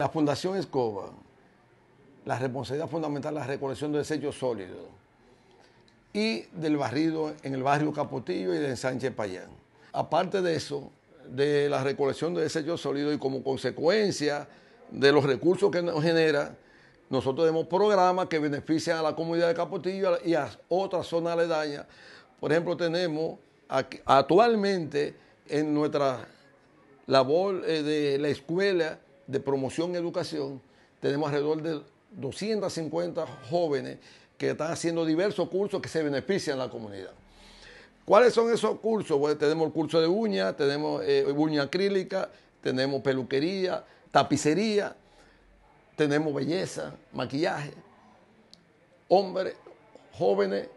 La Fundación Escoba, la responsabilidad fundamental de la recolección de desechos sólidos y del barrido en el barrio Capotillo y de Sánchez Payán. Aparte de eso, de la recolección de desechos sólidos y como consecuencia de los recursos que nos genera, nosotros tenemos programas que benefician a la comunidad de Capotillo y a otras zonas aledañas. Por ejemplo, tenemos actualmente en nuestra labor eh, de la escuela, de promoción y educación, tenemos alrededor de 250 jóvenes que están haciendo diversos cursos que se benefician a la comunidad. ¿Cuáles son esos cursos? Bueno, tenemos el curso de uña, tenemos eh, uña acrílica, tenemos peluquería, tapicería, tenemos belleza, maquillaje. Hombres, jóvenes,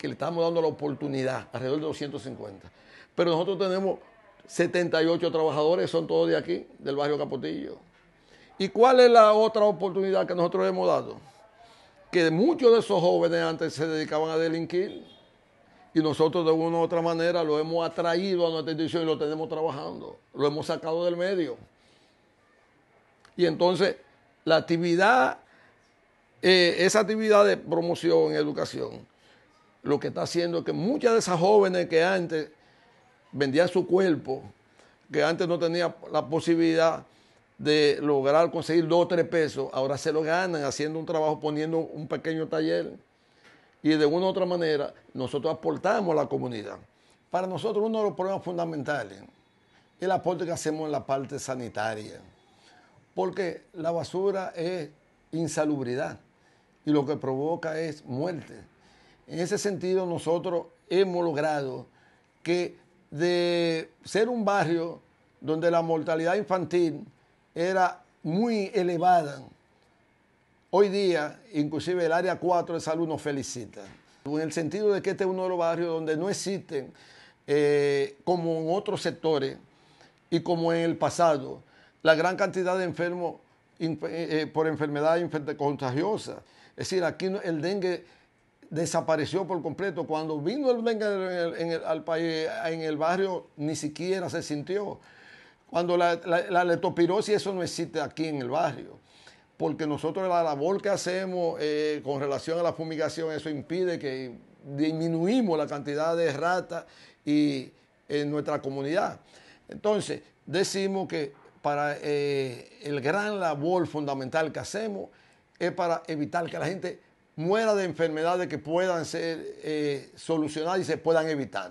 que le estamos dando la oportunidad, alrededor de 250. Pero nosotros tenemos 78 trabajadores, son todos de aquí, del barrio Capotillo. ¿Y cuál es la otra oportunidad que nosotros hemos dado? Que muchos de esos jóvenes antes se dedicaban a delinquir y nosotros de una u otra manera lo hemos atraído a nuestra institución y lo tenemos trabajando, lo hemos sacado del medio. Y entonces la actividad, eh, esa actividad de promoción y educación, lo que está haciendo es que muchas de esas jóvenes que antes vendían su cuerpo, que antes no tenían la posibilidad de lograr conseguir dos o tres pesos, ahora se lo ganan haciendo un trabajo, poniendo un pequeño taller. Y de una u otra manera, nosotros aportamos a la comunidad. Para nosotros, uno de los problemas fundamentales es el aporte que hacemos en la parte sanitaria. Porque la basura es insalubridad y lo que provoca es muerte. En ese sentido, nosotros hemos logrado que de ser un barrio donde la mortalidad infantil era muy elevada. Hoy día, inclusive el área 4 de salud nos felicita, en el sentido de que este es uno de los barrios donde no existen, eh, como en otros sectores y como en el pasado, la gran cantidad de enfermos eh, eh, por enfermedad contagiosa. Es decir, aquí el dengue desapareció por completo. Cuando vino el dengue al país, en el barrio, ni siquiera se sintió. Cuando la, letopirosis, eso no existe aquí en el barrio porque nosotros la labor que hacemos eh, con relación a la fumigación, eso impide que disminuimos la cantidad de ratas eh, en nuestra comunidad. Entonces, decimos que para eh, el gran labor fundamental que hacemos es para evitar que la gente muera de enfermedades que puedan ser solucionadas y se puedan evitar.